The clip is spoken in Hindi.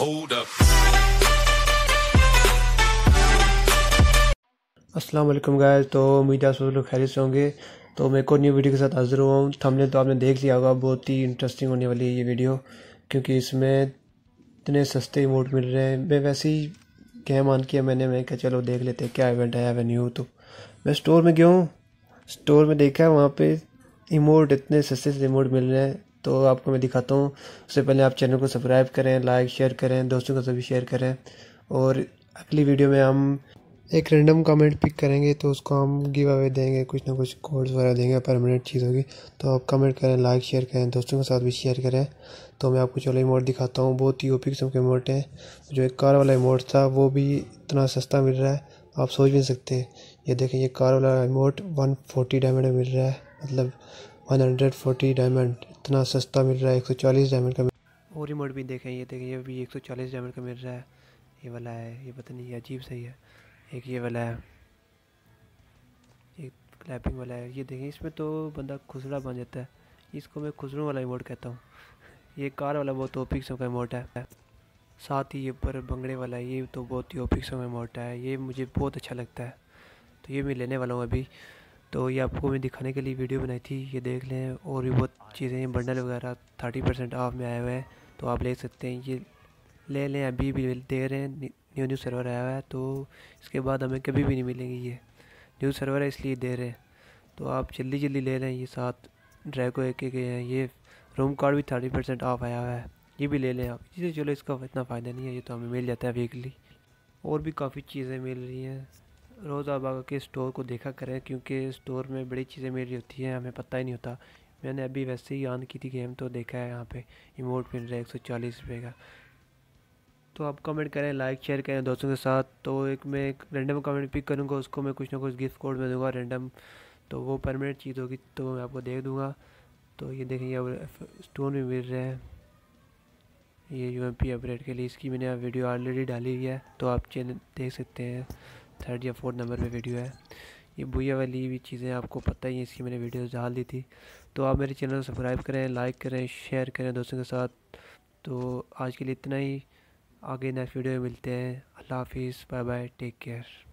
Hold up. असलम गाय तो उम्मीद है लोग खैर से होंगे तो मैं को न्यू वीडियो के साथ हाजिर हुआ हूँ हमने तो आपने देख लिया होगा बहुत ही इंटरेस्टिंग होने वाली है ये वीडियो क्योंकि इसमें इतने सस्ते इमोट मिल रहे हैं मैं वैसे ही कह मान किया मैंने मैं कहा चलो देख लेते हैं क्या इवेंट आया हुआ न्यू तो मैं स्टोर में गया हूँ स्टोर में देखा है वहाँ पे इमोट इतने सस्ते से इमोट मिल रहे हैं तो आपको मैं दिखाता हूँ उससे पहले आप चैनल को सब्सक्राइब करें लाइक शेयर करें दोस्तों के साथ भी शेयर करें और अगली वीडियो में हम एक रैंडम कमेंट पिक करेंगे तो उसको हम गिव अवे देंगे कुछ ना कुछ कोड्स वगैरह देंगे परमानेंट चीज़ होगी तो आप कमेंट करें लाइक शेयर करें दोस्तों के साथ भी शेयर करें तो मैं आपको चलो इमोट दिखाता हूँ बहुत ही ओपी किस्म के इमोट हैं जो एक कार वाला इमोट था वो भी इतना सस्ता मिल रहा है आप सोच भी नहीं सकते ये देखें ये कार वाला इमोट वन फोर्टी डायमंड में मिल रहा है मतलब वन हंड्रेड फोर्टी डायमंड इतना सस्ता मिल रहा है एक सौ चालीस डायमंड का और रिमोट भी देखें ये देखें ये भी एक सौ चालीस डायमंड का मिल रहा है ये वाला है ये पता नहीं अजीब सही है एक ये वाला है एक क्लैपिंग वाला है ये देखें इसमें तो बंदा खुसरा बन जाता है इसको मैं खुसरों वाला रिमोट कहता हूँ ये कार वाला बहुत ओपिक का इमोट है साथ ही ये पर बंगड़े वाला ये तो बहुत ही ओपिक का इमोट है ये मुझे बहुत अच्छा लगता है तो ये मैं लेने वाला हूँ अभी तो ये आपको मैं दिखाने के लिए वीडियो बनाई थी ये देख लें और भी बहुत चीज़ें हैं बंडल वगैरह थर्टी परसेंट ऑफ में आया हुआ है तो आप ले सकते हैं ये ले लें अभी भी दे रहे हैं न्यू न्यू सर्वर आया हुआ है तो इसके बाद हमें कभी भी नहीं मिलेंगे ये न्यू सर्वर है इसलिए दे रहे हैं तो आप जल्दी जल्दी ले लें ये साथ ड्रैगो एक एक हैं ये रूम कार्ड भी थर्टी परसेंट ऑफ आया हुआ है ये भी ले लें आप जी चलो इसका इतना फ़ायदा नहीं है ये तो हमें मिल जाता है वीकली और भी काफ़ी चीज़ें मिल रही हैं रोज़ आप आगे स्टोर को देखा करें क्योंकि स्टोर में बड़ी चीज़ें मेरी होती हैं हमें पता ही नहीं होता मैंने अभी वैसे ही ऑन की थी गेम तो देखा है यहाँ पे इमोट मिल रहा है एक सौ चालीस रुपये का तो आप कमेंट करें लाइक शेयर करें दोस्तों के साथ तो एक मैं एक रेंडम कमेंट पिक करूँगा उसको मैं कुछ ना कुछ गिफ्ट कोड में दूँगा रेंडम तो वो परमानेंट चीज़ होगी तो मैं आपको दे दूँगा तो ये देखेंगे अब स्टोन भी मिल रहे हैं ये यू एम अपग्रेड के लिए इसकी मैंने वीडियो ऑलरेडी डाली हुई है तो आप चैनल देख सकते हैं थर्ड या फोर्थ नंबर पे वीडियो है ये भूया वाली भी चीज़ें आपको पता ही है इसकी मैंने वीडियो डाल दी थी तो आप मेरे चैनल को सब्सक्राइब करें लाइक करें शेयर करें दोस्तों के साथ तो आज के लिए इतना ही आगे नेक्स्ट वीडियो में मिलते हैं अल्लाह हाफिज़ बाय बाय टेक केयर